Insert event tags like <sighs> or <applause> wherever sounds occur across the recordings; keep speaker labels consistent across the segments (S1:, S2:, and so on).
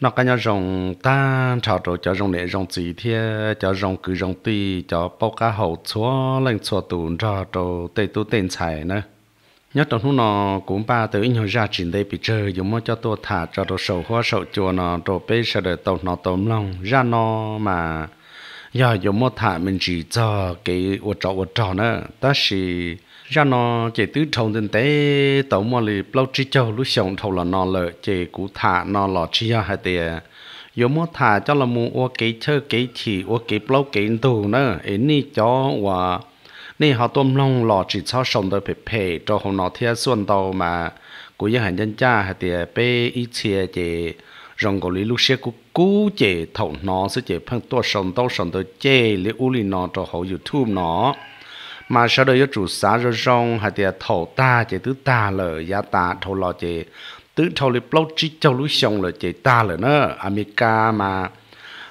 S1: nó cái nhà rồng ta chào trộn cho rồng để rồng gì thế cho rồng cứ rồng tì cho bao cá hậu chúa lên chúa tù cho trộn tây tu tiền xài nữa nhớ trong lúc nó cũng ba từ nhiều gia trình đây bị chơi dùng mới cho tôi thả cho tôi sầu hoa sầu chùa nó rồi bây giờ để tàu nó tôm lòng ra nó mà giờ dùng một thả mình chỉ cho cái ô trọ ô trọ nữa ta chỉ ra nó chỉ tứ trồng đến tế tổ mà lì bao chi châu lúc sống thầu là nó lợ chỉ cú thả nó lọ chi ra hai tiền yo mo thả cho là mu ô kế chơ kế chỉ ô kế bao kế tù nữa ấy ní cho và ní họ tôm long lọ chỉ cho sống tới phê phê cho họ nó theo xuân tàu mà cú yên hành nhân cha hai tiền bê ít chia chỉ rong cổ lì lúc xe cú cú chỉ thầu nó sẽ chỉ phân tua sống tàu sống tới chế lý u lì nó cho hồ youtube nó mà sau đó chủ xã rồi rong hay thì thầu ta chỉ tứ ta lờ giá ta thầu lò chỉ tứ thầu lì blog chỉ cho lũ xong lờ chỉ ta lờ nữa America mà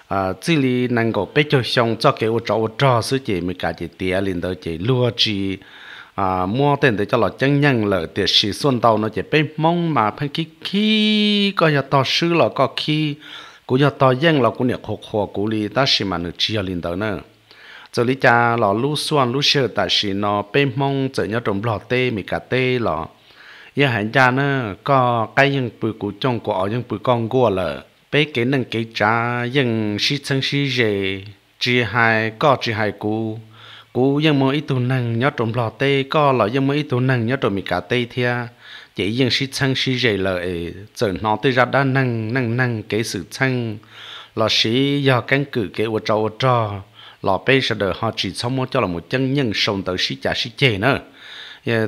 S1: à chỉ có năng 够 biết cho xong cho cái ô trâu trâu sự chỉ mình cả chỉ tiền liền đó chỉ lúa chỉ à mua tiền để cho lọ chân nhân lợ tiền sử xuân tàu nó chỉ bên mong mà phải khi khi có nhà to sư là có khi cũng nhà to dân là cũng nhà khổ khổ cũng đi ta xí mà nó chia lên đó nữa cho lý cha lò lu xuan lu sơ tại sĩ nó bê mong chở nhau trồng lọ tê mì cà tê lò giờ hẹn cha nó có cái những bự cụ trong của những bự con gua lợ bê cái nâng cái cha những sĩ chân sĩ dề chỉ hai có chỉ hai cụ cụ những mỗi tụ năng nhau trồng lọ tê có lò những mỗi tụ năng nhau trồng mì cà tê thia chỉ những sĩ chân sĩ dề lợi chở nó tê ra đã năng năng năng cái sự chân lò sĩ do căn cử cái ô trâu ô trâu lò bây giờ đời họ chỉ sống mua cho là một chân nhân sống tới sĩ trả sĩ chè nữa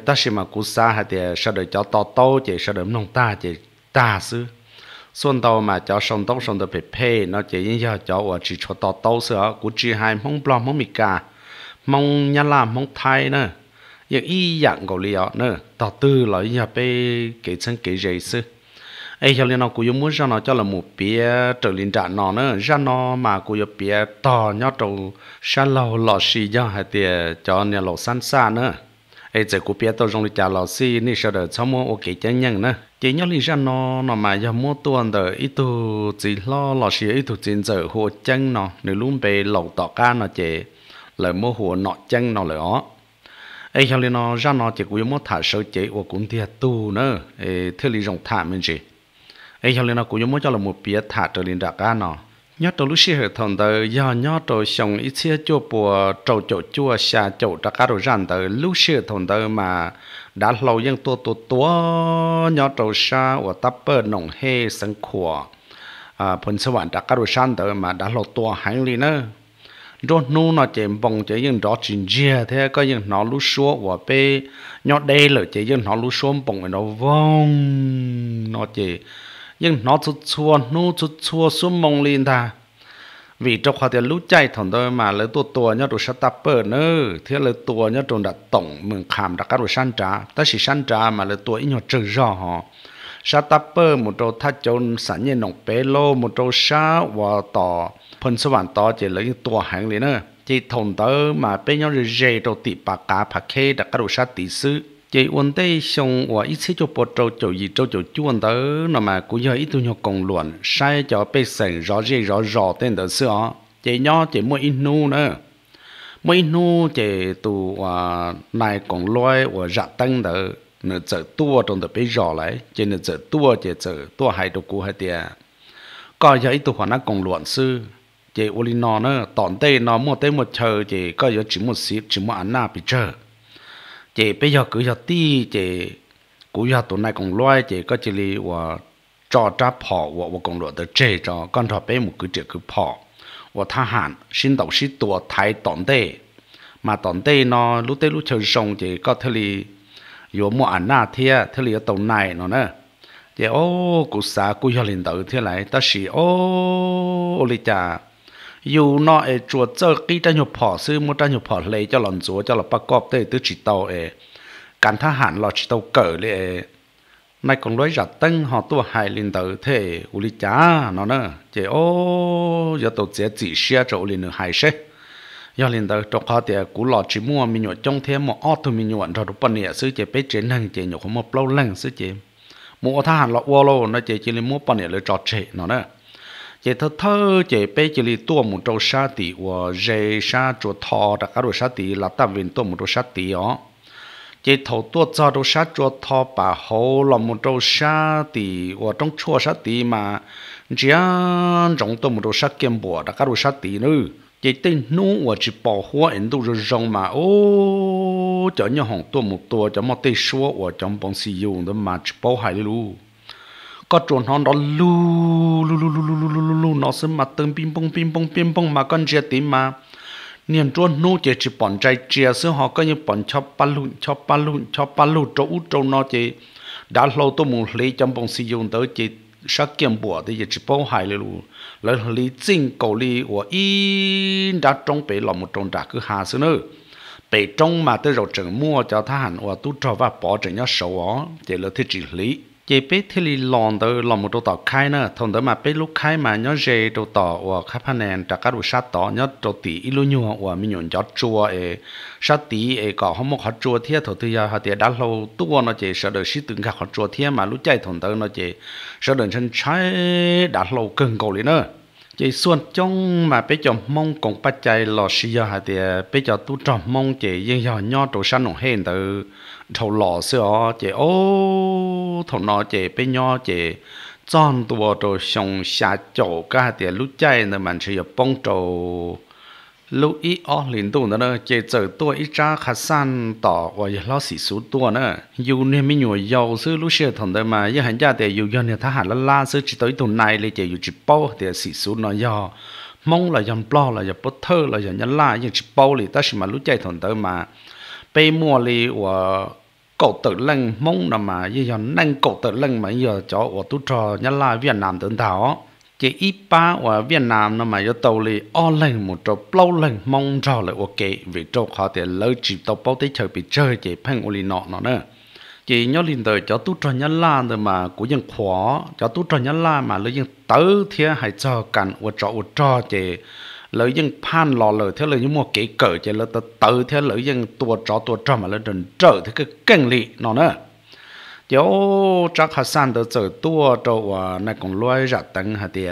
S1: ta chỉ mà cú xa hay thì sợ đời cho to to chỉ sợ đời nông ta chỉ ta sư, xuân tàu mà cho sống tốt sống tới phải phê nó chỉ như giờ cho ở chỉ cho to to sữa cú chỉ hai mong bò mong mì cà mong nhà làm mong thay nữa những y dạng của liọ nữa tao tư là nhà bê kể chân kể dày sư ấy cho nên nó cũng muốn cho nó cho là một bia trở lên trạng nó nữa ra nó mà cũng có bia to nhớ trâu sa lâu lọ xì cho hay tiền cho nhà lọ san xa nữa ấy giờ cũng bia tôi trong lịch trả lọ xì nên sau đó sau mua ok cho nhanh nữa chỉ nhớ lên ra nó nó mà giờ mua tuần đỡ ít tu chỉ lo lọ xì ít tu tiền giờ hồ chân nó nếu luôn về lẩu tọt ca nó chỉ là mua hồ nọ chân nó là ấy cho nên nó ra nó chỉ cũng một thả sơ chế của cũng thiệt tu nữa ấy thế lý rồng thả mình chỉ ấy cho nên nó cũng muốn cho là một bia thả trở lên đặc cá nọ nhớ tôi lúc xưa thằng tớ do nhớ tôi xong ít xe cho bùa trâu chỗ chua xa chỗ đặc cá rồi rằng tớ lúc xưa thằng tớ mà đã lâu nhưng tua tua tôi nhớ trầu xa và tập bơ nồng hê sân khỏa à phần sơ bản đặc cá rồi rằng tớ mà đã lâu tua hành lý nữa rồi nu nó chỉ bông chỉ những đó chuyện gì thế có những nó lú số và bê nhớ đây là chỉ những nó lú số bông nó vong nó chỉ nhưng nó chút chua nu chút chua xuống mông lên ta vì trong khoa tiền lúc chạy thằng tôi mà lấy tua tua nhớ đồ sát tập bờ nữa thế lấy tua nhớ đồ đặt tổng mừng khám đặt các đồ san trá ta chỉ san trá mà lấy tua ít nhọ trừ rõ họ sát tập bờ một đồ thắt chôn sản nhiên nồng bê lô một đồ sa và tỏ phần số bản tỏ chỉ lấy tua hàng liền nữa chỉ thằng tôi mà bê nhau rồi dễ đồ tị bạc cá bạc khê đặt các đồ sát tị sư chị ổn tê xong và ít xí cho bộ trâu chỗ gì trâu chỗ chuồn tớ nó mà cũng giờ ít tu nhau cùng luận sai cho bê sẩy rõ rì rõ rõ tên tớ xưa chỉ nhỏ chỉ mua ít nu nữa mua ít nu chị tu và này cùng loay và dạ tăng tớ nửa chợ tua trong tớ bê rõ lại chị nửa chợ tua chị chợ tua hai đồ cú hai tia, có giờ ít tu hoàn nó cùng luận sư chỉ ổn nó nữa tòn tê nó mua tê một chờ chị có giờ chỉ một xí chỉ một ăn na bị chờ จไปยอกือยอตีเจกูยอตัวนายกงลอยเจก็จะเลยว่าจอจับพอว่าว่ากงลอยเดเจจอก้อนทอเป้หมูกือเจอคือพอว่าทหารชินตอชิตัวไทยตอนเต้มาตอนเต้นอรู้เต้ลู้เชิญทรงเจก็ทะีลอยู่หม้ออันหน้าเทียทะเลตัวนายนอเนอะเจโอ้กูสากูยอลินเตอรเท่าไรแต่สีโอ้ลิจา dù nó ở chùa chơi cái trang nhục phỏ sư mua trang nhục phỏ lấy cho lòng chúa cho là bắt cọp tới tứ chỉ tàu ở cản thá hạn là chỉ tàu cỡ lệ nay còn lối rạch tân họ tu hai linh tử thế u lý chá nó nữa chị ô giờ tàu sẽ chỉ xe cho u lý nữa hai xe giờ linh tử trong khó tiệt cú lọ chỉ mua mình nhọ trong thế mà ót thôi mình nhọ rồi đủ bận nhẹ sư chị bế chế năng chị nhọ không một lâu lăng sư chị mua thá hạn lọ uo lô nó chị chỉ lấy mua bận nhẹ lấy trò chị nó nữa vậy thơ thơ chỉ bây chỉ li tua một trâu sa tỷ và dê sa chỗ thò đã cả đồ sa tỷ là ta viên tua một trâu sa tỷ ó chỉ thầu tua cho đồ sa chỗ thò bà hồ là một trâu sa tỷ và trong chùa sa tỷ mà chỉ ăn trong tua một trâu sa kiêm bò đã cả đồ sa tỷ nữa chỉ tên nu và chỉ bỏ hoa ấn độ rồi rong mà ô cho nhau hàng tua một tua cho một tay xua và trong bóng sử dụng để mà chỉ bỏ hai luôn có trốn hòn đó lu lu lu lu lu lu lu lu lu nó sẽ mà từng ping pong ping pong ping pong mà con chia tím mà niệm chúa nô chỉ chỉ bọn trai chia sữa họ có như bọn cho ba lu cho ba lu cho ba lu trâu út trâu nó chỉ đã lâu tôi muốn lấy trong bọn sử dụng tới chỉ sa kiếm bùa thì chỉ bao hại lên lấy lý chính cầu lý của in đã trong bể lòng một trong đã cứ hà sữa nữa bể trong mà tới rồi trường mua cho thà hẳn và tu trò và bỏ chừng nhớ sầu ó chỉ là thiết chỉ lý chế bé thì lì lòn tới lòn một đôi tỏ khai nữa thằng tới mà bé lúc khai mà nhớ dễ đôi tỏ và khai phan nền trả các đồ sát tỏ nhớ đôi tí ít luôn nhiều và mình nhổn chót chua ấy sát tí ấy có không một hot chua thiệt thôi tới giờ họ tiệt đã lâu tua nó chỉ sợ đời sĩ từng gặp hot chua thiệt mà lúc chạy thằng tới nó chỉ sợ đời chân trái đã lâu cưng cầu lý nữa chỉ xuân trong mà bé cho mong cũng bắt chạy lò xì giờ hạt tiệt bé cho tu tròn mong chỉ riêng giờ nhớ đôi sát nổ hên từ thầu lò xưa chị ô thầu nó chị bên nhau chị chọn tua đồ xong xả chỗ cả thì lúc chạy nữa mình chỉ bông trầu lúc ít ở liền tụ nữa chị chờ tua ít ra khách sạn, tỏ và lo xỉ số tua nữa dù nên mình nhồi dầu xưa lúc xưa thằng đó mà giờ hành gia thì dù giờ này thà hà là la xưa chỉ tới tụ này thì chị dù chỉ bao thì xỉ số nó giờ mong là dòng bao là dòng bớt thơ là dòng nhân la nhưng chỉ bao thì ta chỉ mà lúc chạy thằng đó mà bây mua thì cổ tự lăng mong là mà bây giờ nâng cổ tự lăng mà giờ cho của tôi trò nhất là Việt Nam tưởng thảo chỉ ít ba ở Việt Nam nó mà giờ tàu lì o lần một chỗ lâu lần mong trò lại ok vì chỗ họ thì lỡ chỉ tàu bao tới chơi bị chơi chỉ phăng uli nọ nó nữa chỉ nhớ lên tới cho tôi trò nhất là rồi mà cũng ยัง khó cho tu trò nhất là mà lấy lỡ ยัง tới thì hãy cho cản của trò của trò chỉ lợi dân pan lò lờ theo lợi những mua kỹ cỡ chỉ là tự theo lợi dân tua trò tua trò mà là đừng trở thì cái kinh lị nó nữa dấu chắc hạt san tờ trở tua trò và này cũng loay ra tăng hạt thì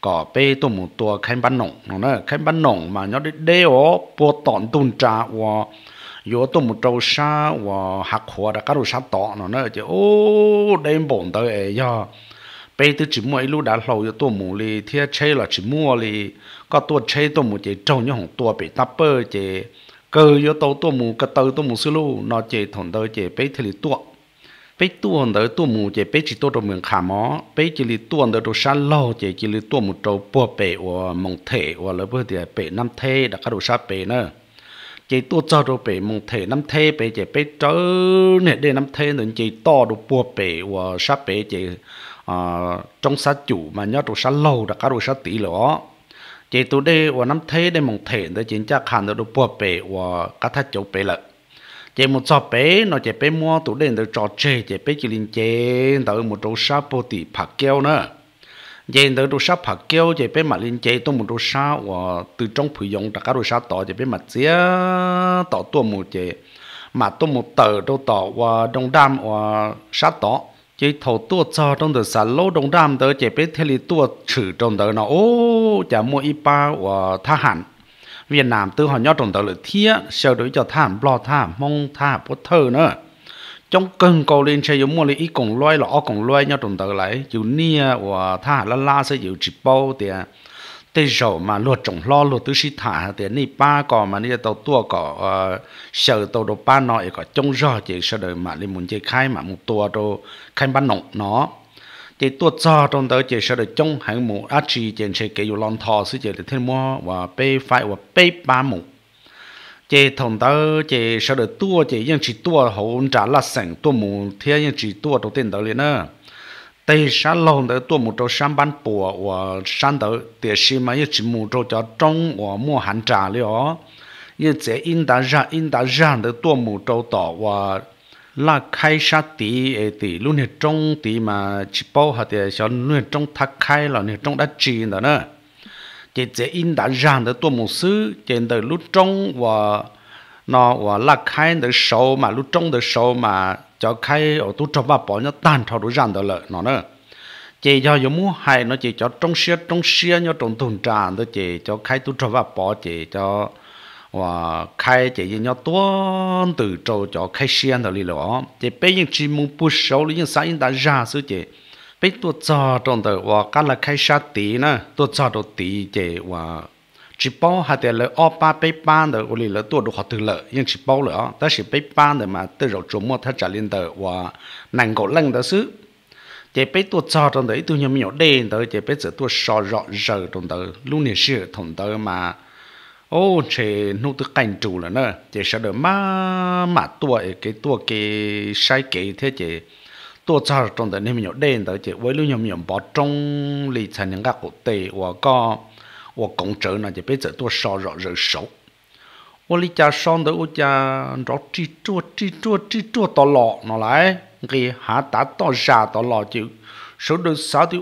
S1: có bê tua một tua khánh bán nồng nó nè khánh bán nồng mà nhớ đi đeo bộ tọn tuần trà và yếu tố một trâu sa và hạt hoa đã cá đồ sát tọ nó nè, chứ ô đêm bổn tới ấy bây giờ chỉ mua lúc đã lâu rồi tôi mua đi thì chơi là chỉ mua đi có tôi chơi tôi mua chỉ trồng những hồng tôi bị tấp bơ chỉ cơ yo tôi tôi mua cái tôi tôi mua xí lu nó chỉ thằng tôi chỉ bây thì tôi bây tôi thằng tôi tôi mua chỉ bây chỉ tôi trong miệng khả mỏ bây chỉ là tôi hồng tôi sáng lâu chỉ chỉ là tôi một trâu bò bể và mông thể và lỡ bữa thì bể năm thế đã có đồ sáng bể nữa chỉ tôi cho đồ bể mông thể năm thế bể chỉ bể trâu này đây năm thế nên chỉ to đồ bò bể và sáng bể chỉ Ờ, trong sát chủ mà nhớ trong sát lâu đã các đồ sát tỷ lỗ chỉ tôi đây và nắm thế đây mong thể để chính chắc hẳn được bùa bể và các thách chỗ bể lợi, chỉ một trò bể nó chỉ bể mua tôi đây được trò chơi chỉ bể chỉ linh chế tới một chỗ sát bồ tỷ phạt kêu nữa chỉ tới đồ sát phạt kêu chỉ bể mà linh chế tôi một chỗ sát và từ trong phù dụng các đồ sát tỏ chỉ bể mặt dĩa tỏ tua một chỉ mà tôi một tờ đâu tỏ và đông đam và sát tỏ chỉ thầu tua cho trong đời sản lô đồng đam tới chỉ biết thế li tua chữ trong đời nó ô chả mua ít ba và tha hẳn Việt Nam từ họ nhớ trong đời là thiết sau đối cho tham lo tham mong tham bút thơ nữa trong cần cầu lên chơi giống mua li ít còn loay lọ còn loay nhớ trong đời lại chịu nia và tha là la sẽ chịu chỉ bao tiền tê rổ mà lúa trồng lo lúa tứ sĩ thả thì ni ba cò mà ni tàu tua cò ờ, sợ tàu đồ ba nội cò trông rò chỉ sợ đời mà lên muốn chơi khai mà một tua đồ khai ban nộng nó chỉ tua cho trong tới chỉ sợ đời trông hàng mù ác chi chỉ sẽ kể dù lon thò sư chỉ để thêm mua và bê phải và bê ba mù chỉ thông tới chỉ sợ đời tua chỉ nhưng chỉ tua hỗn trả là sẵn tua mù thế nhưng chỉ tua đầu tiên tới liền nữa tây sa lông đó tôi một chỗ sáng bán bùa và sáng đầu địa xí mà chỉ một chỗ cho trong và mua hàng trà lió như thế in đã ra in đã ra đó tôi một chỗ tỏ và là khai sát tí tí luôn này trong tí mà chỉ bao hạt để sản luôn trong thắt khai là này trong đã chỉ đó nữa chỉ thế in đã ra đó tôi một xứ trên đời lúc trong và nó và là khai được sâu mà lúc trong được sâu mà cho khai ở tu cho bà bỏ nó tan thao đủ ràng được lợi nó nữa chỉ cho giống mua hay nó chỉ cho trong xe trong xe nhớ trong thùng tràn đó chỉ cho khai tu cho bà bỏ chỉ cho và khai chỉ nhớ tuôn từ trâu cho khai xe đó lì lọ chỉ bây giờ chỉ muốn bút sâu lý nhưng sáng yên đã ra sự chỉ bây tôi cho trong được và cái là khai sát tí nữa tôi cho được tí chỉ và chỉ bao hạt tiền là ở ba bảy ban đó uli là tua được họ từ lợ nhưng chỉ bao lợ đó là bảy ban đó mà từ rồi chủ mua thắt trả liên tờ và nàng cổ lăng đó xứ chỉ bảy tua cho trong đấy tôi nhớ nhiều đen tới chỉ bảy giờ tua sò rõ giờ trong tới luôn này sự thằng tới mà ô chỉ nô tư cảnh chủ là nè chỉ sợ được má má tua cái tua cái sai cái thế chỉ tua cho trong đấy nhiều đen tới chỉ với luôn nhiều nhiều bỏ trong lì thành những các cụ tệ và có 我 công trợ 呢就 bây giờ tôi sao rõ rồi xấu 我哩家上的我家 rõ chỉ chua chỉ chua chỉ chua tao lọ nó lại cái hạ tá tao ra tao lọ chứ số đơn sáu thì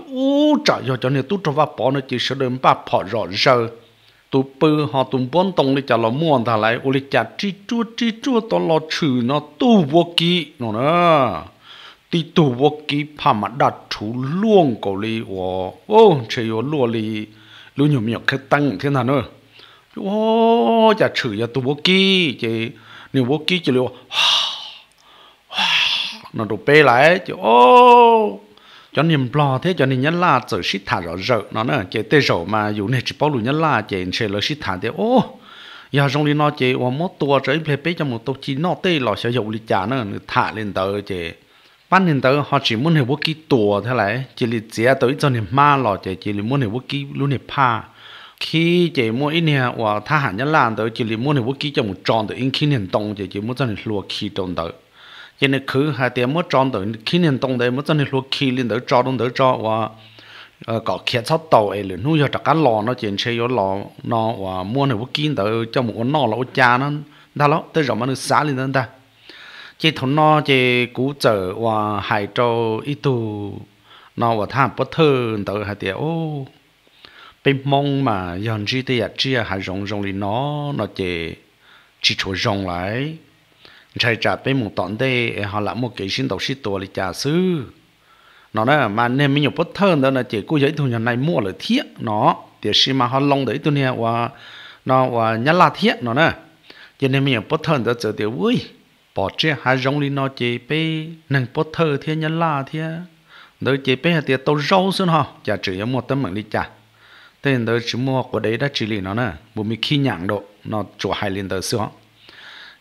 S1: cho cho nên tôi cho vào bỏ nó chỉ số đơn ba bỏ rõ rồi tụ bơ họ tụ bốn tông đi chả lọ mua thà lại ô đi chả chỉ chua chỉ chua tao nó tu vô Ki, nó nữa tí tu vô kỳ pa mà đặt chú luôn cổ li ô ô chơi ô lúa li lúc nhiều miệng cái tăng thế nào nữa ô chả chửi giờ tôi bố kí chị nhiều bố kí chị liệu <sighs> nó đồ bê lại chị ô cho nên lo thế cho nên nhân la rồi xít thả rõ rợ nó nữa chị tê rổ mà dù này chỉ bao lù nhân la chị sẽ lỡ xít thả thế ô giờ trong đi nó chị và mốt tua rồi phê bê cho một tô chỉ nó tê lò sẽ dầu lì chả nữa thả lên tờ chị ban hiện tới họ chỉ muốn hiểu quốc kỳ tùa thế này chỉ là chỉ tới cho niệm ma lọ chỉ chỉ là muốn hiểu quốc kỳ luôn niệm pa khi chỉ muốn ít nè và tha hẳn nhân làm tới chỉ là muốn hiểu quốc kỳ cho một tròn tới in khi hiện động chỉ chỉ muốn cho niệm lùa khi trong tới chỉ nên cứ hai tiếng muốn tròn tới khi hiện động đấy muốn cho niệm lùa khi lên tới tròn đông tới tròn và ờ, có khiến cho tàu ấy liền nuôi cho cả lò nó chỉ chơi có lò nó và muốn hiểu quốc kỳ tới trong một con nọ là cha nó đó lắm tới rồi mà nó xả liền đó chỉ thằng nó chỉ cú trở và hải châu ít tu nó và tham bất thơ tự hải tiệt ô bên mong mà yon chi tiệt chi à, hải rong rong đi nó nó chỉ chỉ chỗ rong lại chạy trả bên một tọn đây họ làm một cái sinh tộc sĩ tổ lịch trả sư nó đó à, mà nên mình nhập bất thơ đó là chỉ cú giấy thu nhận này mua là thiết nó tiệt xin mà họ long đấy tu nè và nó và nhát là thiết nó nè à. cho nên mình nhục bất thơ đó trở tiểu vui bỏ chia hai giống li nó chế bê nâng bó thơ thiên nhân la thiên đỡ chế bê hạt tiệt tàu rau xưa hả chả chỉ có một tấm mạng đi chả tên đỡ chỉ mua của đấy đã chỉ lì nó nè bố mi khi nhặng độ nó chỗ hai liền đỡ xưa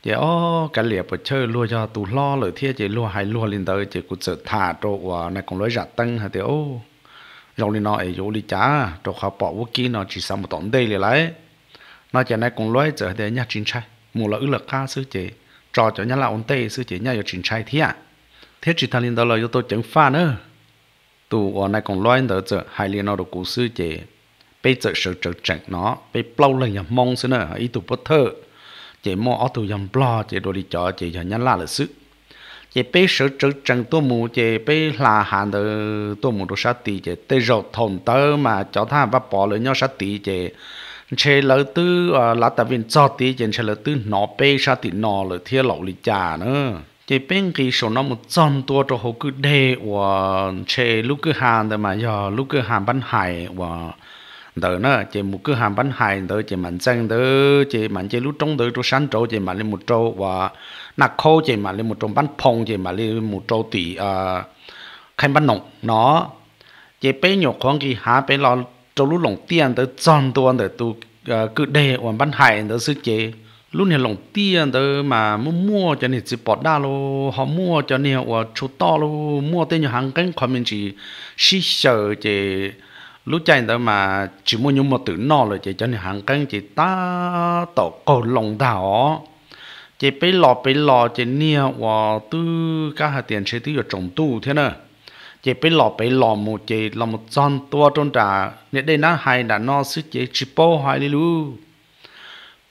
S1: chế ô cái liệp bữa chơi lua cho tù lo lời thiên chế lua hai lua liền đỡ chế cũng sợ thả độ và này cũng lối giả tăng hạt tiệt ô giống li nó ấy vô đi chả chỗ họ bỏ vô kia nó chỉ sao một tổng đây liền lấy nó chả này cũng lối trở về nhà chính trai mù là ư là ca sư chế trò cho nhà là ổn tê sư chỉ nhà yêu trình trai thế à thế chỉ thằng linh đó là yêu tôi chẳng phạt nữa tụ ở này còn loay đỡ chợ hai liên nó được cố sư chỉ bây giờ sự trở trạng nó bây lâu lên nhà mong sư nữa ý tụ bất thơ chỉ mò ở tụ yam blo chỉ đồ đi chợ chỉ cho nhà là là sư chỉ bây sự trở trạng tôi mù chỉ bây là hàng đỡ tôi mù đồ sát tì chỉ tê rồi thồn tớ mà cho thằng bắt bỏ lên nhau sát tì chỉ chế lỡ tư là tại vì cho tí chế chế lỡ tư nó bê sa tí nọ lỡ thiê lẩu lì chà nữa chế bên kỳ số nó một trăm tua cho hồ cứ đề và chế lúc cứ hàng đó mà giờ lúc cứ hàng bán hải và đó nữa chế mù cứ hàng bán hải đó chế mạnh chân đó chế mạnh chế lúc trong đó tôi sáng trâu chế mình lên một trâu và nạc khô chế mình lên một trâu bán phong chế mình lên một trâu tỷ à khai bán nông nó chế bên nhổ khoang kỳ hà bên lo trong lúc lòng tiền tới tròn tôi à, để tu cứ đề hoàn ban hải tới sư chế lúc này lòng tiền tới mà mua mua cho nên chỉ bỏ đa lô họ mua cho nên họ chú to lô mua tên nhà hàng cánh khỏi mình chỉ xí sợ chế lúc chạy tới mà chỉ mua những một tử nọ rồi chế cho nên hàng cánh chỉ ta tổ cầu lòng đảo chế bấy lò bấy lò chế nia và tư các hạt tiền chế tư ở trong tu thế nào chỉ bị lọ bị lọ một chỉ là một con tua trong trà nên đây nó hay là nó sức chỉ chỉ bố hay đi luôn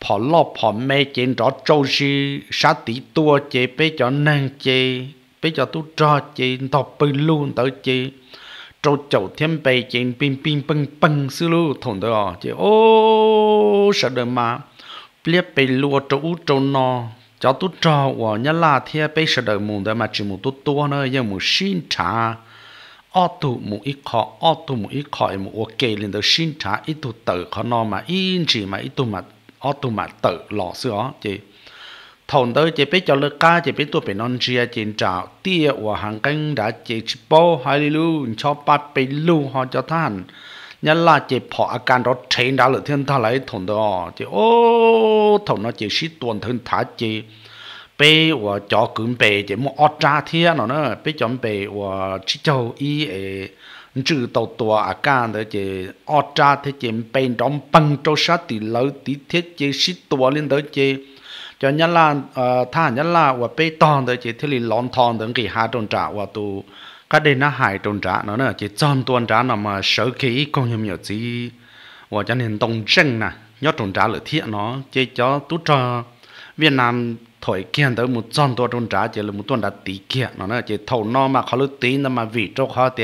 S1: phỏ lọ phỏ mê chỉ rõ trâu si sát tỷ tua chỉ bị cho nàng chỉ bị cho tu trò chỉ thọ bự luôn tới chỉ trâu chậu thêm bề chỉ pin pin bưng bưng xứ luôn thủng tới chỉ ô sợ đời mà biết bị lùa trâu trâu no cho tu trò của nhớ là thiệt bị sợ đời mùng tới mà chỉ một tu tua nữa giờ một xin trả ออตตุมุอิคอออตตุมุอิคอยมุโอเกลินเดอชินชาอิตุเตอเขานอมาอินจีมาอิตุมาออตุมาเตอหล่อเสือจีทนเดอร์จีเปจอลกาจีเปตัวเป็นนอนเชียจินจาเตี้ยวหังกังดาจีชิโปฮาลิลูชอบปัดเป็นลูฮอจอท่านยันลาจีพออาการรถเทนดาหลือเทนทลายททนเดอร์จีโอ้ทนเนาะจีชิตวนเทน่าจี bây và cho cún bề chỉ muốn ở ra thế nó nữa bây chọn bề và chỉ cho ý ấy e chữ đầu tua à cả đó chỉ ót ra thế chỉ bên đóng bằng cho sát thì lâu tí thiết chỉ ship tua lên đó chỉ cho nhà là ờ, thà nhân là và bây tòn đó chỉ thế là lon thòn đó kỳ hà trôn trả và tu cái đây nó hại trôn trả nó nữa chỉ chọn tuần trả nó mà sở khí công hiểm nhiều gì và cho nên tông chân nè nhớ trôn trả lợi thiện nó chỉ cho tu cho Việt Nam thổi kia tới một tròn to trong trả chỉ là một tuần đã tí kia nó nói chỉ thầu no mà khó lúc tí nó mà vị cho họ thì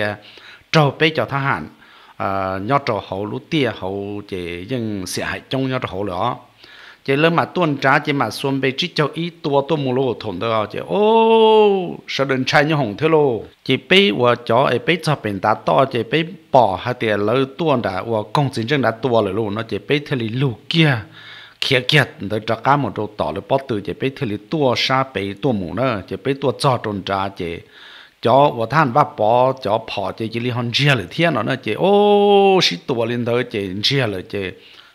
S1: trâu bé cho thà hạn à nhớ trâu hậu lúc tia hậu chỉ dừng sẽ hại trong nhớ trâu hậu nữa chỉ lớn mà tuần trả chỉ mà xuân bế chỉ cho ít tua tôi mua lô thủng đó chỉ ô sao đừng chạy như hồng thế lô chỉ bế và chó ấy bế cho bên ta to chỉ bế bỏ hai tiền lớn tuần đã và công trình chân đã tua rồi luôn nó chỉ bế thế lì lù kia kia kia đó cho cá một chỗ tỏ là bắt từ chỉ biết thử tua sa bể tua mù nữa chỉ biết tua cho trôn trà chỉ cho vợ than và bỏ cho bỏ chỉ chỉ li hòn chia là thiên nó nữa chỉ ô xí tua lên thôi, chỉ chia là chỉ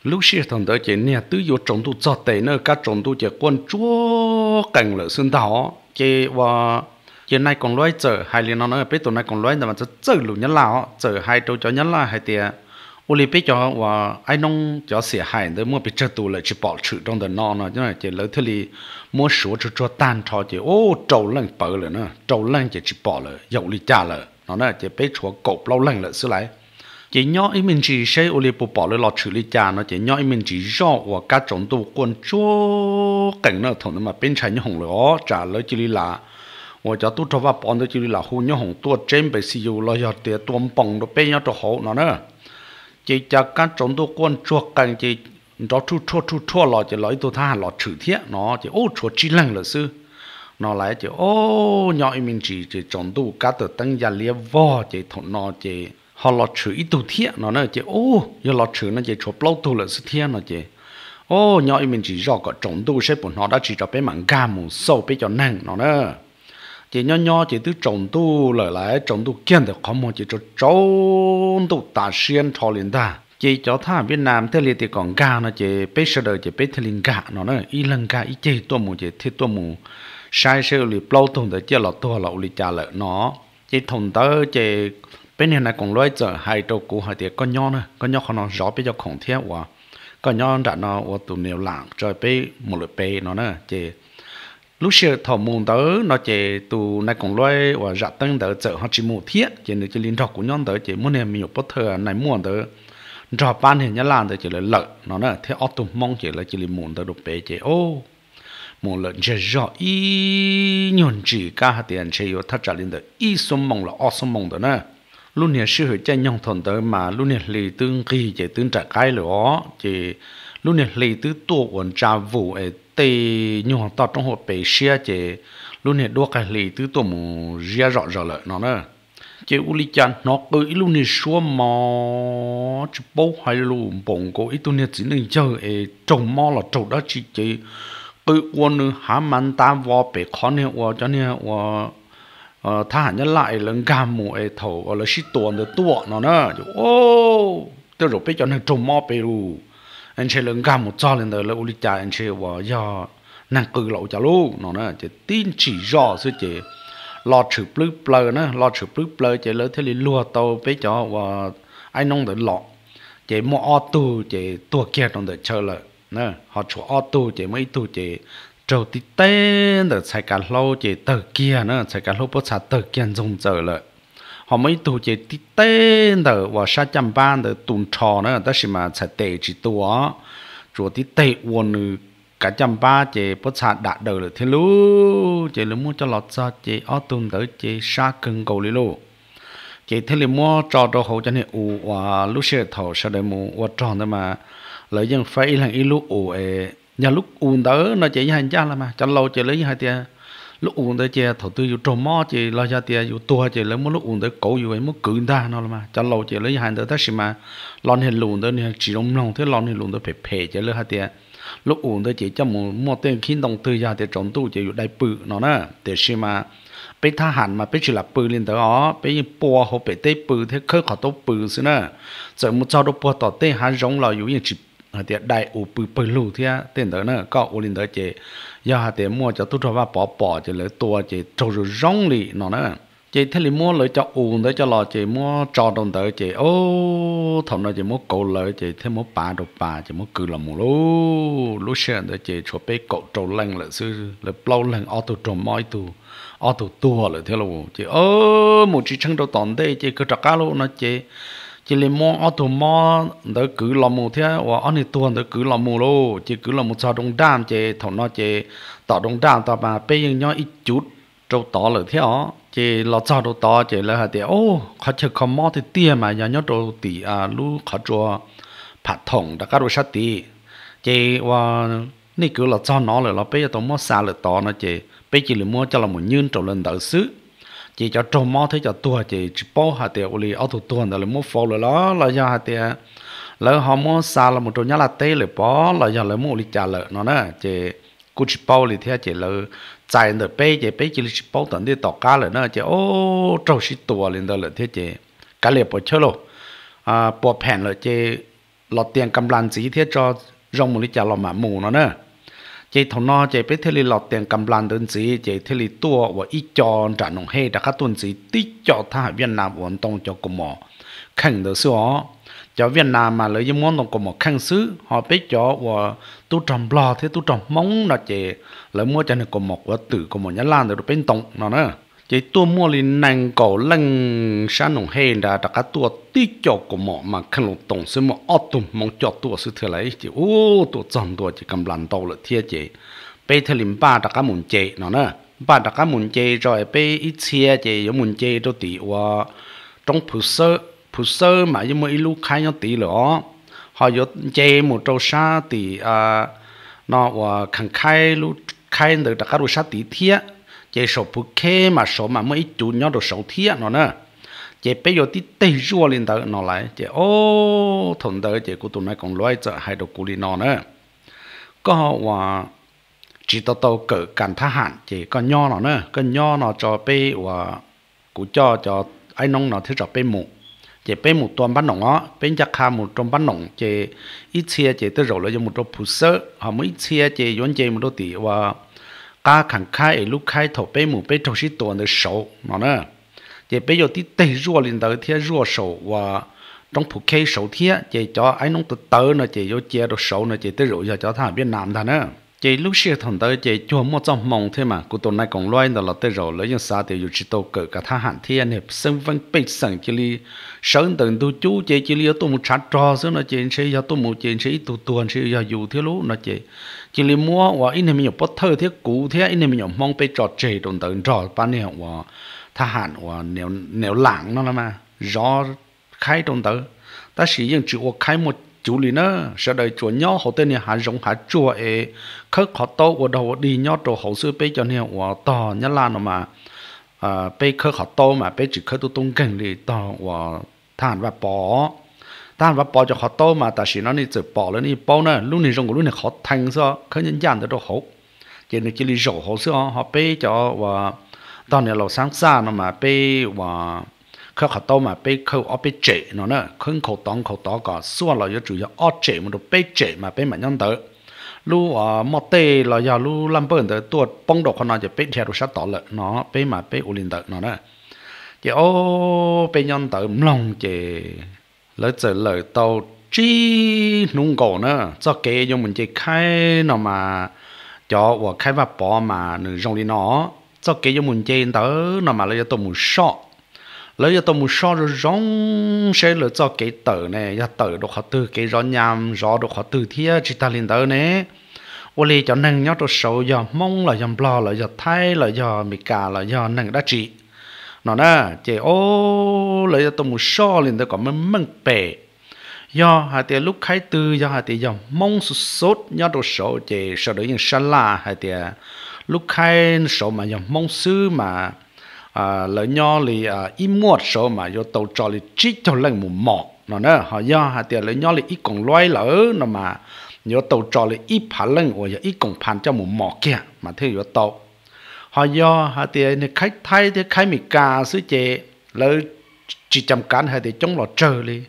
S1: lúc xí thằng đó chỉ nè tứ vô trồng tu cho tệ nữa các trồng tu chỉ quân chúa cảnh là xương đó chỉ và chỉ nay còn loay chờ hai liền nó nữa biết tụi này còn loay mà chở chở lũ nhân lão chở hai chỗ cho nhân là hai tiền 我哩别叫话，哎侬叫写海的，莫别吃多了去保持中的孬呢，因为这楼梯里莫说就做单炒的，哦，周冷白了呢，周冷就去保了，有哩家了，然后呢就别说狗不老冷了，是来。chỉ nhỏ ý mình chỉ xây ô li bù bỏ lên lọ xử lý cha nó chỉ nhỏ ý mình chỉ rõ và các chồng tu quân chúa cảnh nó thằng mà bên trái như hồng trả lời chỉ lý là cho tu cho vào bọn chỉ lý là hôn như hồng tua trên bề siêu lo giờ tiền tuôn bồng đó nó nữa chỉ cho các trống đồ quân chuột cần chỉ đó chu chua chu chua lo chỉ lấy tôi tha lọ chữ thiết nó chỉ ô chua chi lần là sư nó lại chỉ ô nhỏ mình chỉ chỉ trống đồ cá tự tăng gia lia vò chỉ thằng nó chỉ họ lọ chữ ít tu thiết nó nói chỉ ô giờ lọ chữ nó chỉ chua lâu tu là sư thiết nó chỉ ô nhỏ mình chỉ rõ có trống đồ sẽ bọn họ đã chỉ cho bé mảng gam mù sâu bé cho nặng nó nữa chỉ nhỏ nhỏ chỉ từ trồng tu lại lại trồng tu kiên được không mà chỉ cho trồng tu ta xuyên thọ liền ta chỉ cho tha Việt Nam thế liền thì còn cao nó chỉ bế sơ đời chỉ bế thế liền cả nó nó y lần cả y chế tua mù chỉ thế tua mù sai sơ li plau thùng tới chia lọ tua lọ li trả lợ nó chỉ thùng tới chỉ bên này này còn loay giờ hai đầu cũ hai tiệt con nhỏ nữa con nhỏ còn nó rõ bây giờ không thiếu quá con nhỏ đã nó ô tụ nhiều lạng rồi bế một lượt bế nó nữa chỉ lúc xưa thọ môn tớ nó chỉ tụ này cũng loay và dạ tân tớ chở họ chỉ một thiết chỉ nếu chỉ liên trọc của nhóm tớ chỉ muốn em mình bất thờ này muốn tớ trò ban hiện nhà làm tớ chỉ là lợi nó nữa thế ớt tụm mong chỉ là chỉ là muốn tớ đục bể chỉ ô muốn lợi chỉ rõ ý nhận chỉ cả hạt tiền chỉ có thắt chặt lên tớ ý sum mong là ớt sum mong tớ nữa lúc này sư hữu chân nhong thon tớ mà lúc này lì tương kỳ chỉ tương trả cái ó chỉ lúc này lì tứ tua quần trà vụ ấy tây như họ tao trong họ bể xia chế luôn này đua cái lì tứ tổ mù ria rõ rõ lợi nó nữa chế u li chan nó cứ luôn này xua mò chụp bố hay luôn bổng cổ ít tu này chỉ nên chờ ê trồng mò là trồng đó chỉ chế cứ uôn nữa há mặn ta vò bể khó này uo cho này uo ờ thà hẳn lại lần gam mù ê thầu là xí tuần được tuọ nó nữa ô tôi rồi bây giờ này trồng mò bể luôn anh chị lớn gặp một cho lên đời là uli cha anh chị và do dạ, năng cự lậu cho luôn nó nè chị tin chỉ rõ sự chị lo chữ plứ plơ nè lo chữ plứ plơ chị lỡ thế li lùa tàu bé cho và anh nông đợi lọ chị mua ô tô chị tua kia trong đời chờ lợi nè họ chủ ô tô chị mấy tô chị trâu tí tên đợi xài cả lâu chị tờ kia nè xài cả lâu bớt xài tờ kia dùng chờ lợi họ mới tổ chức tí tên tờ và sa chăm ba tờ tùn trò nữa đó xì mà sẽ tệ chỉ tua rồi tí tệ uồn nữ cả chăm ba chế bớt sạt đạt được là thế lú chế lú mua cho lọt ra chế ở tùn tới chế sa cưng cầu lý lú chế thế lú mua cho đồ hậu cho nên u và lú xe thầu sa đời mua và tròn thôi mà lợi dân phải là ít lú u e. nhà lúc u tới nó chế như hành cha là mà chẳng lâu chế lấy như hai tiền lúc uống tới chè thầu tư yêu trộm mò chè lo cho tiền yêu tua chè lấy muốn lúc uống tới cổ yêu ấy muốn cử ra nó là mà cho lâu chè lấy hai tới tất mà lon hết lùn tới nên chỉ đông lòng thế lon hết lùn tới phải phê chè lấy hai tiền lúc uống tới chè cho một mua tên khi đồng tư ra thì trộm tu chè yêu đại bự nó nè để xí mà bây tha hẳn mà bây chỉ là bự lên tới ó bây bò hồ bây tê bự thế khơi khỏi tốt bự xí nè rồi một cháu đâu bò tỏ tê hắn rong lò yêu yên chỉ hai tiền đại ủ bự bự lù thế tiền tới nè có ủ lên tới chè giờ hà tiền mua cho tôi cho vào bỏ bỏ chỉ lấy tua chỉ trâu rồi rong lì nó nè chỉ thế thì mua lấy cho ùn đấy cho lò chỉ mua cho đồng tới chỉ ô thằng nó chỉ mua cầu lợi chỉ thêm mua bà đồ bà chỉ mua cừ là mua lú lú xe đấy chỉ cho bé cậu trâu lăng là sư là lâu lăng auto tô mọi mỏi auto tua là thế luôn chỉ ô một chỉ chân đầu tòn đấy chỉ cứ trắc cá luôn nó chỉ chỉ lấy mua ở tụ mò đó cứ làm mù thế và anh thì tuần đó cứ làm mù lô chỉ cứ làm một sao đông đam chỉ thầu nó chỉ tỏ đông đam tỏ mà bây giờ nhau ít chút trâu tỏ lời thế ó chỉ lo sao trâu tỏ chỉ là hạt tiền ô khó chơi khó mò thì tiền mà nhà nhau trâu tỷ à lú khó cho phạt thòng đã các đồ sát tỷ chỉ lấy mua cho lên và นี่คือเราจ้อนน้อเลยเราไปจะต้องมั่วซาเลยต่อนะเจไปจีหรือมั่วจะเราหมุนยืนจบเรื่องต่อซื้อ chỉ cho trộm máu thấy cho tua chỉ chỉ bỏ hạt tiền uli ở thủ tuần đó là mua phô rồi đó là do hạt tiền lỡ họ muốn xa là một chỗ nhá là tê là bỏ là do là mua uli trả lợ nó nè chỉ cú chỉ bỏ thì theo chỉ lỡ chạy được bé chỉ bé chỉ chỉ bỏ tận đi tọt cá rồi nè chỉ ô trâu xí tua lên đó là thế chỉ cá liệp bỏ chơi luôn à bỏ phèn rồi chỉ lọt tiền cầm lan chỉ thế cho rong một ly trả lọ mà mù nó nè chị thằng nó chị biết thế li lọt tiền cầm lan đơn gì chị thế li tua và ít cho trả nông hay đã khát tuần gì tí cho tha Việt Nam vận động cho cùng mỏ khẳng được số cho Việt Nam mà lấy những món đồng của một khăn xứ họ biết cho và tu trồng lo thế tu trồng móng là chị lấy mua cho này của một và tử của một nhà lan được bên tổng nó nữa chỉ tua mua lên nàng cổ lăng sáng nông hay đã đặt cả tua tí cho của mỏ mà khăn lục tổng sư mỏ ọt tùm mong cho tua sư thừa lấy chỉ ô tua chọn tua chỉ cầm lần đầu là thiệt chỉ bây thằng lim ba đặt cả muốn chế nó nè ba đặt cả muốn chế rồi bây ít chia chỉ có muốn chế đâu tí và trong phụ sơ phụ sơ mà như mấy lúc khai nhau tí nữa họ có chế một trâu sa thì à nó và khăn khai lúc khai được đặt cả lúc sa tí thiệt chế sổ bù khê mà số mà mới chủ nhau đồ sổ thiết nó nè chế bây giờ tí tê rùa lên tới nó lại chế ô thằng tới chế cụ tụi này còn loay chợ hai đồ cụ lên nó nè có và chỉ tao tao cỡ cản thá hạn chế có nhau nó nè có nhau nó cho bê và cụ cho cho ai nông nó thứ cho bê mù chế bê mù toàn bán nông á bê chắc hà mù toàn bán nông chế ít xe chế tới rồi là cho một đôi phụ sơ họ mấy xe chia chế vốn chế một đôi tỷ và ta khẳng khai ở lúc khai thổ bê mù bê trong sĩ tuần được sầu mà nè vậy bây giờ đi tây rùa lên tới thế rùa sầu và trong phụ kê sầu thế chỉ cho anh nông tự tớ nó chỉ vô chia được sầu nó chỉ tới rượu cho cho thằng biết làm thằng nè, chị lúc xưa thằng tới chị chua một trong mong thế mà cụ tuần này còn loay nữa là tới rồi lấy những sao tiêu dù chỉ tàu cỡ cả thằng hạn thiên hiệp sinh vân bị sẵn chỉ li sớm từng tu chú chị chỉ li ở tu một chát trò xưa nó chị sẽ do tu một chị sẽ tu tuần sẽ do dù thế lú nó chị chỉ li mua và in hình mình bắt thơ thiết cũ thế in hình mình mong bị trọt trề đồng tử trọt ban này và thà hạn và nếu nếu lặng nó là mà rõ khai đồng tử ta sử dụng chữ khai một chú lý nữa sẽ đợi chùa nhỏ hậu tên này hạ giống hạ chùa ấy khất họ to của đầu đi nhỏ đồ hậu sư bây cho nên và to nhất là nó mà à bây khất họ to mà bây chỉ khất tu tung cảnh thì to và thản và bỏ 但话包着好多嘛，但是呢，你就包了你包呢，lúc này dùng lúc này khó thành sao, khởi nhân gian đó hậu, chỉ là chỉ là rổ hậu sao, họ bê cho và đón này là sáng xa mà bê và khởi khó mà bê khâu ở bê trệ nó nữa, khởi khẩu tông khẩu tông cả, xua là do chủ yếu ở trệ mà được bê trệ mà bê mà nhân tới, lúc à mọt tê là do làm bơn tới tuột bông độc nó chỉ bê theo được sát tỏ lợn nó bê mà bê ulin tới nó nữa, chỉ ô bê nhân tới lòng chỉ lỡ giờ lỡ tàu chi nung cổ nữa cho kế dùng mình chỉ khai nó mà cho và khai và bỏ mà nữ trong đi nó cho kế dùng mình chỉ tớ nó mà lấy tàu mù sọ lấy tôi mù sọ rồi rong sẽ lỡ cho kế tờ này ra tờ đồ khó từ kế rõ nhầm, rõ đồ khó từ thia chỉ ta lên tớ nè ô dạ cho nâng nhau đồ sầu giờ mong là giờ lo là giờ thay là giờ mì cả là giờ nâng đã trị nó na chế ô lấy tôi muốn so lên tôi có mấy măng bể do hai tiền lúc khai tư do hai tiền dòng mong sốt sốt nhớ đồ số chế sau đó những sa la hai tiền lúc khai số mà dòng mong sư mà à lỡ nho lì à im muột số mà do tàu trò lì chích cho lên một mỏ, nó nè họ do hai tiền lấy nhau lì ít còn loay lỡ nó mà do tàu trò lì ít phá hoặc là ít còn phản cho một mỏ kia mà thế do tàu họ do họ thì khách thay thì khai mì cà sứ chế lỡ chỉ chăm cán hay thì chống lọ trờ đi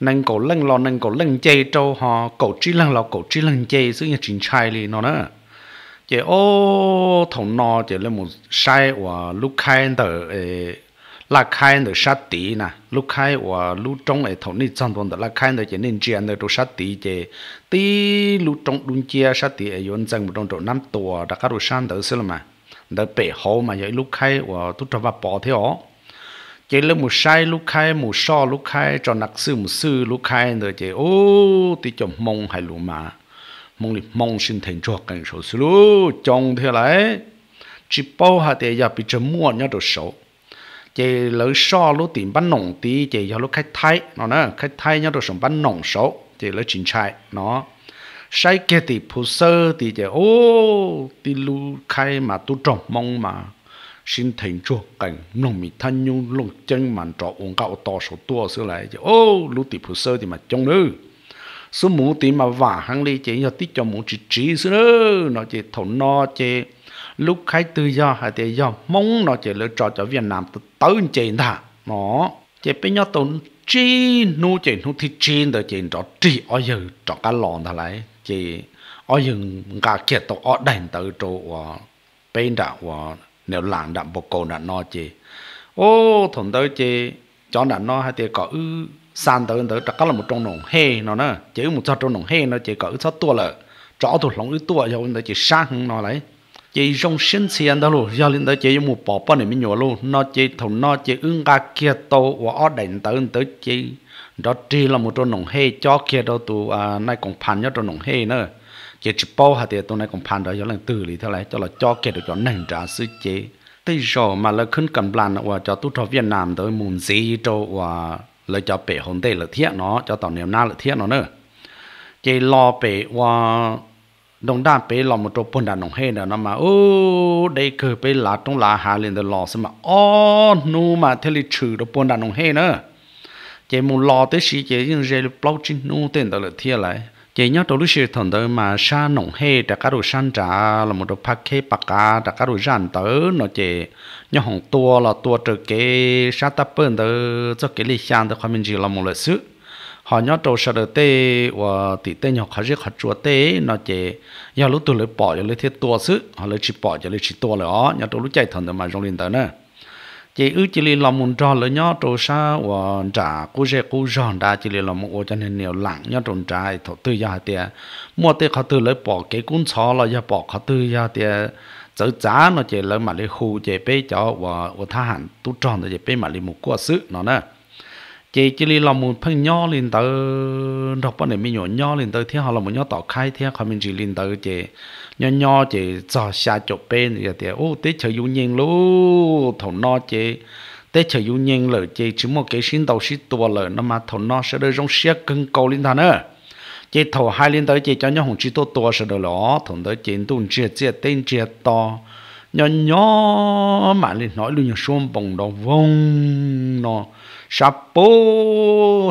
S1: nên cổ lăng lò nên cổ lăng chê trâu họ cổ trí lăng lò cổ trí lăng chê sứ nhà trình trai đi nó đó, chế ô thằng nó chế là một sai và lúc khai tờ là khai tờ sát tí nè lúc khai và lúc trong ấy thằng này trong tuần là khai tờ chế nên chuyện tờ đồ sát tí chế tí lúc trong đúng chia sát tí ấy dân dân một trong chỗ năm tuổi đã có đồ sang tờ xí là mà đã bể hố mà vậy lúc khai và tôi cho vào bỏ thế ó chỉ là một sai lúc khai một so lúc khai cho nặc sư một sư lúc khai rồi chỉ ô thì cho mong hay lũ mà mong đi mong xin thành cho cảnh số sư lũ chồng thế lại chỉ bao hạt để giờ bị chấm mua nhá đồ số chỉ lỡ so lúc tìm bán nòng tí chỉ giờ lúc khai thay nó nè khai thay nhá đồ số bán nòng số chỉ lỡ chính chạy nó sai kia thì phụ sơ thì chả ô thì lu khai mà tu trọng mong mà xin thành chùa cảnh nông mì thanh nhung lục chân màn trọ uống gạo to số tua xưa lại chả ô lu thì phụ sơ thì mà trông nữa số mũ thì mà vả hàng ly chỉ cho tí cho mũ chỉ trí xưa nữa nó chỉ thổ no chỉ lúc khai tư do hay thì do mong nó chỉ lựa chọn cho Việt Nam từ tới chỉ thà nó chỉ bây giờ tổn chi nu chỉ nu thì chi đó chỉ đó trị ở giờ cho cá lòn thà lại chỉ ở những cả kia tổ ở đỉnh tự chỗ và bên đó và nếu làm đạm bộ cầu nạn nó chỉ ô thằng tới chỉ cho nạn nó hay thì có ư san tới tới chắc là một trong nồng hê nó nè chỉ một trong trong nồng hê nó chỉ có ư sáu tua lợ chỗ tụi lòng ư tua cho nên chỉ sang nó lấy chỉ trong sinh tiền đó luôn cho nên tới chỉ một bộ bao này mới nhỏ luôn nó chỉ thằng nó chỉ ưng cả kia tổ và ở đỉnh tự tới chỉ đó chỉ là một trong nông hệ cho kia đó tụ à nay còn phản nhất trong nông hệ nữa kia chỉ bao hạt tiền tụ này còn phản đó cho lần từ lý thế này cho là cho kia được cho nền trả sứ chế tới rồi mà là khấn cầm lan và cho tu cho Việt Nam tới muốn gì cho và là cho bể hồn tê là thiết nó cho tàu niệm na là thiết nó nữa chỉ lo bể và đồng đa bể lo một trong phần đàn nông hệ nữa nó mà ô đây cứ bể là trong là hà liền tới lo xem mà ô nu mà thế lý trừ được phần đàn nông hệ nữa chị muốn lo tới gì chị nhưng rèn lúc chín nu tên đó là thiệt lại chị nhớ đầu lúc sĩ thằng đó mà sa nồng hê đã cả đồ san trả là một đồ phát khê bạc cả đã cả đồ giàn tớ nó chị nhớ hỏng tua là tua trừ cái sa tập bên đó cho cái lý san đó không mình chỉ là một lợi sự họ nhớ đầu sa đồ tê và tỷ tê nhớ khá rất khá chúa tê nó chị nhớ lúc tôi lấy bỏ cho lấy thiết tua sự họ lấy chỉ bỏ cho lấy chỉ tua là ó nhớ đầu lúc chạy thằng đó mà trong liền tớ nữa chỉ ư chỉ lì lòng muốn tròn lỡ nhó trâu sa và trả cú xe cú giòn đã chỉ lì lòng một cho nên nhiều lặng nhó trò trả thọ tư gia tiệt mua tiệt khó tư lấy bỏ cái cuốn xó là gia bỏ khó tư gia tiệt chữ giá nó chỉ lấy mà lấy khu chỉ bê cho và và tha hẳn tu tròn thì chỉ bê mà lấy một quả sự nó nè chị chỉ li lòng một phần nhỏ lên tới đọc bọn này mình nhỏ nhỏ lên tới thế họ là một nhỏ tỏ khai thế họ mình chỉ lên tới chị nhỏ nhỏ chị dò xa chỗ bên rồi thì ô tết chờ yêu nhiên luôn thầu no chị tết chờ yêu nhiên lỡ chị chỉ một cái xin đầu xin tua lỡ nó mà thầu no sẽ rơi trong xe cưng cầu lên thằng nữa chị thầu hai lên tới chị cho nhau hồng chỉ to to sẽ được lỏ thằng tới chỉ tuần chia chia tên chia to nhỏ nhỏ mà lên nói luôn nhà xuống bồng đó vong nó no sa po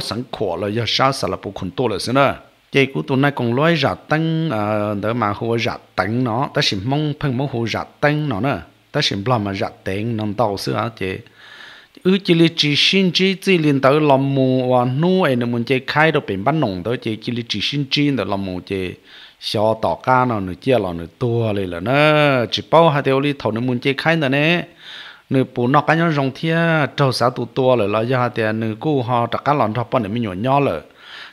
S1: sẵn khổ là do sa sẵn là po khủng tô là xin đó chế của tụi này còn lối rạ tăng à đỡ mà hồ rạ tăng nó ta chỉ mong phân mong hồ rạ tăng nó nữa ta chỉ làm mà rạ tăng nằm tàu xưa á chế ư chỉ là chỉ xin chỉ chỉ liên tới làm mù và nu ấy nó muốn chơi khai đồ biển bán nồng tới chơi chỉ là chỉ xin chỉ để làm mù chế xó tỏ ca nó nữa chia là nữa tua lên là nó chỉ bao hạt tiêu đi thầu nó muốn chơi khai nữa nè nửa bù nó cá nhóm rong thia trâu sáu tụ tua rồi là do thì tiền cô họ trả cá lòn thọ bọn để mình nhỏ nhỏ rồi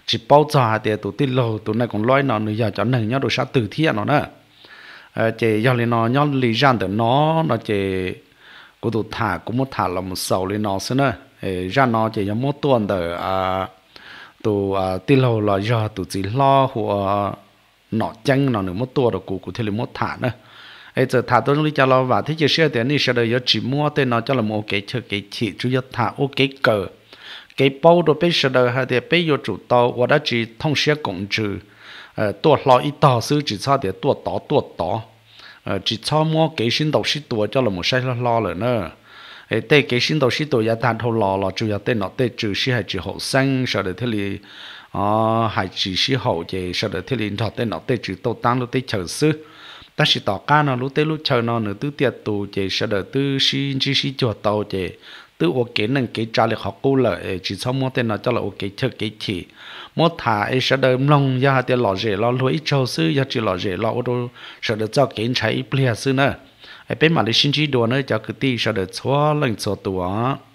S1: chỉ bao giờ thì tiền tụ tít lâu tụ này còn loi nó nửa giờ cho nửa nhỏ đồ sáu từ thia nó nữa ờ, chỉ do lên nó nhỏ lì ran để nó nó chỉ của tụ thả cũng muốn thả là một sầu lên nó xí nữa ra nó chỉ giống một tuần để à tụ à, tít lâu là giờ tụ chỉ lo của nó chân nó nửa một tua rồi cụ cụ thế là một thả nữa ấy giờ thả tôi cho lo và thế chứ xe tiền đi xe đời giờ chỉ mua tên nó cho là một cái chơi cái chỉ chú giờ thả ô cái cờ cái bao đồ bây giờ đời hay thì bây giờ chủ tàu và đã chỉ thông xe công cũng trừ ờ, tua lo ít tàu sư chỉ sao thì tua tỏ tua tỏ ờ, chỉ cho mua cái sinh đầu sĩ tua cho là một sai lo rồi nữa ấy tê cái sinh đầu sĩ tua giá thằng thâu lo lo chủ giờ tên nó tên trừ sĩ hay chỉ hậu sinh sợ đời thế li à hay chỉ sĩ hậu thì sợ đời thế li thọ tên nó tên trừ tàu tăng nó tên chờ sư ta chỉ tỏ ca nó lúc tê lúc chờ nó nữa tư tiệt tù chỉ sợ đỡ tư si chỉ si chuột tàu chỉ tư ô kế nâng kế trả lời học cô lợi chỉ sau mua tên nó cho là ô kế chơi kế chỉ mua thả ấy sợ đỡ mông ya tiền lọ rể lọ lúa cho châu sư ya chỉ lọ rể lọ ô tô sợ đỡ cho kiến trái plea sư nữa ấy bên mà lấy xin chỉ đùa nữa cho cứ ti sợ đỡ xóa lần xóa tù á